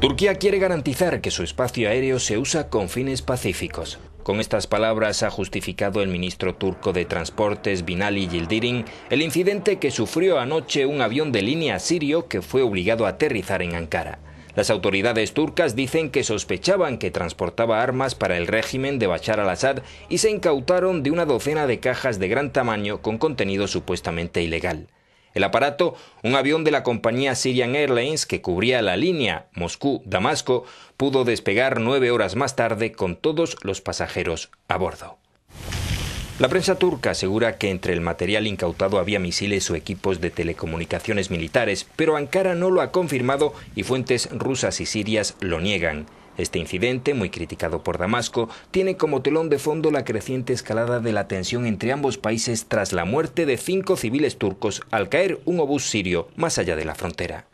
Turquía quiere garantizar que su espacio aéreo se usa con fines pacíficos. Con estas palabras ha justificado el ministro turco de Transportes Binali Yildirim el incidente que sufrió anoche un avión de línea sirio que fue obligado a aterrizar en Ankara. Las autoridades turcas dicen que sospechaban que transportaba armas para el régimen de Bashar al-Assad y se incautaron de una docena de cajas de gran tamaño con contenido supuestamente ilegal. El aparato, un avión de la compañía Syrian Airlines que cubría la línea Moscú-Damasco, pudo despegar nueve horas más tarde con todos los pasajeros a bordo. La prensa turca asegura que entre el material incautado había misiles o equipos de telecomunicaciones militares, pero Ankara no lo ha confirmado y fuentes rusas y sirias lo niegan. Este incidente, muy criticado por Damasco, tiene como telón de fondo la creciente escalada de la tensión entre ambos países tras la muerte de cinco civiles turcos al caer un obús sirio más allá de la frontera.